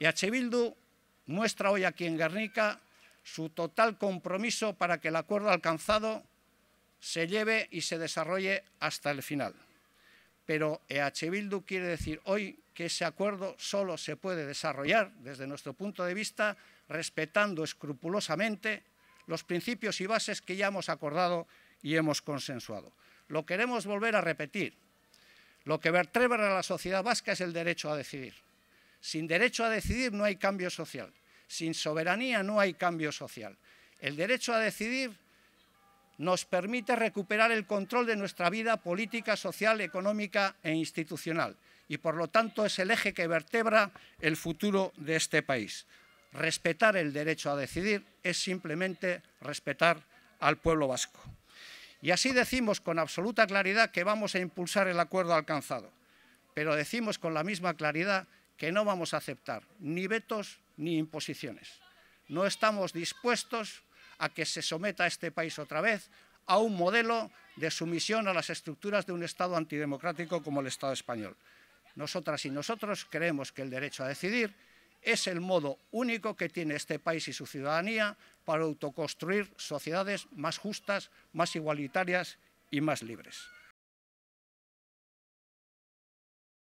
EH Bildu muestra hoy aquí en Guernica su total compromiso para que el acuerdo alcanzado se lleve y se desarrolle hasta el final. Pero EH Bildu quiere decir hoy que ese acuerdo solo se puede desarrollar, desde nuestro punto de vista, respetando escrupulosamente los principios y bases que ya hemos acordado y hemos consensuado. Lo queremos volver a repetir. Lo que vertebra a la sociedad vasca es el derecho a decidir. Sin derecho a decidir no hay cambio social. Sin soberanía no hay cambio social. El derecho a decidir nos permite recuperar el control de nuestra vida política, social, económica e institucional. Y por lo tanto es el eje que vertebra el futuro de este país. Respetar el derecho a decidir es simplemente respetar al pueblo vasco. Y así decimos con absoluta claridad que vamos a impulsar el acuerdo alcanzado, pero decimos con la misma claridad que no vamos a aceptar ni vetos ni imposiciones. No estamos dispuestos a que se someta este país otra vez a un modelo de sumisión a las estructuras de un Estado antidemocrático como el Estado español. Nosotras y nosotros creemos que el derecho a decidir es el modo único que tiene este país y su ciudadanía para autoconstruir sociedades más justas, más igualitarias y más libres.